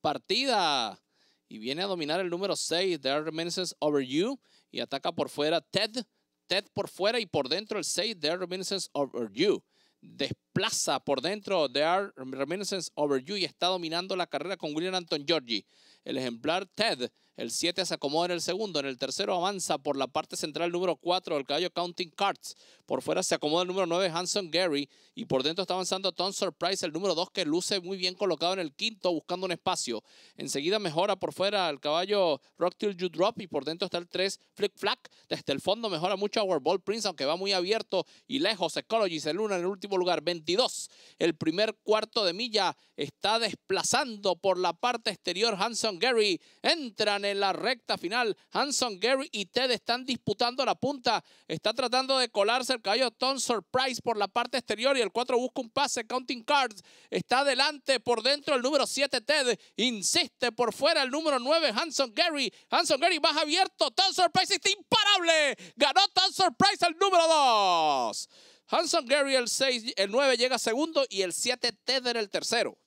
Partida. Y viene a dominar el número 6. There Reminiscence Over You. Y ataca por fuera Ted. Ted por fuera y por dentro el 6. There Reminiscence Over You. Después plaza por dentro. de Are Reminiscence Over You y está dominando la carrera con William Anton Giorgi. El ejemplar Ted, el 7 se acomoda en el segundo, en el tercero avanza por la parte central número 4 el caballo Counting Cards. Por fuera se acomoda el número 9 Hanson Gary y por dentro está avanzando Tom Surprise, el número 2 que luce muy bien colocado en el quinto buscando un espacio. Enseguida mejora por fuera el caballo Rock Till You Drop y por dentro está el 3 Flick Flack. Desde el fondo mejora mucho Our Ball Prince aunque va muy abierto y lejos. Ecology se luna en el último lugar. El primer cuarto de milla está desplazando por la parte exterior Hanson Gary. Entran en la recta final. Hanson Gary y Ted están disputando la punta. Está tratando de colarse el caballo Tom Surprise por la parte exterior y el 4 busca un pase. Counting Cards está adelante por dentro el número 7 Ted. Insiste por fuera el número 9 Hanson Gary. Hanson Gary más abierto. Tom Surprise está imparable. Ganó Tom Surprise el número 2. Hanson Gary el el 9 llega segundo y el 7 Tether el tercero.